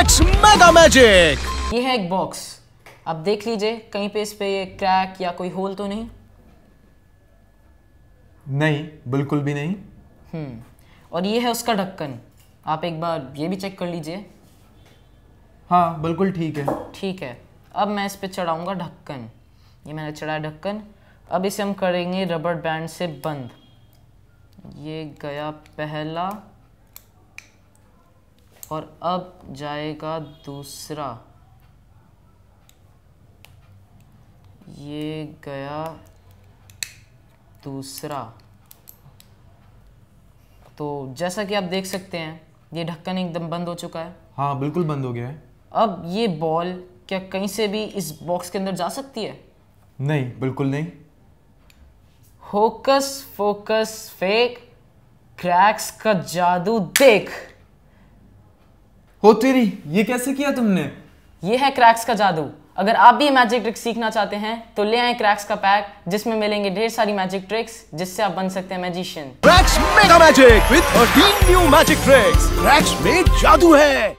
that's mega magic ये है एक बॉक्स अब देख लीजिए कहीं पे इस पे ये क्रैक या कोई होल तो नहीं नहीं बिल्कुल भी नहीं हम्म और ये है उसका ढक्कन आप एक बार ये भी चेक कर लीजिए हाँ बिल्कुल ठीक है ठीक है अब मैं इस पे चढ़ाऊंगा ढक्कन ये मैंने चढ़ाया ढक्कन अब इसे हम करेंगे रबर बैंड से बंद ये गया पहला और अब जाएगा दूसरा ये गया दूसरा तो जैसा कि आप देख सकते हैं ये ढक्कन एकदम बंद हो चुका है हाँ बिल्कुल बंद हो गया है अब ये बॉल क्या कहीं से भी इस बॉक्स के अंदर जा सकती है नहीं बिल्कुल नहीं होकस फोकस फेक क्रैक्स का जादू देख हो तेरी ये कैसे किया तुमने ये है क्रैक्स का जादू अगर आप भी मैजिक ट्रिक्स सीखना चाहते हैं तो ले आए क्रैक्स का पैक जिसमें मिलेंगे ढेर सारी मैजिक ट्रिक्स जिससे आप बन सकते हैं magician Crax mega magic with 13 new magic tricks Crax में जादू है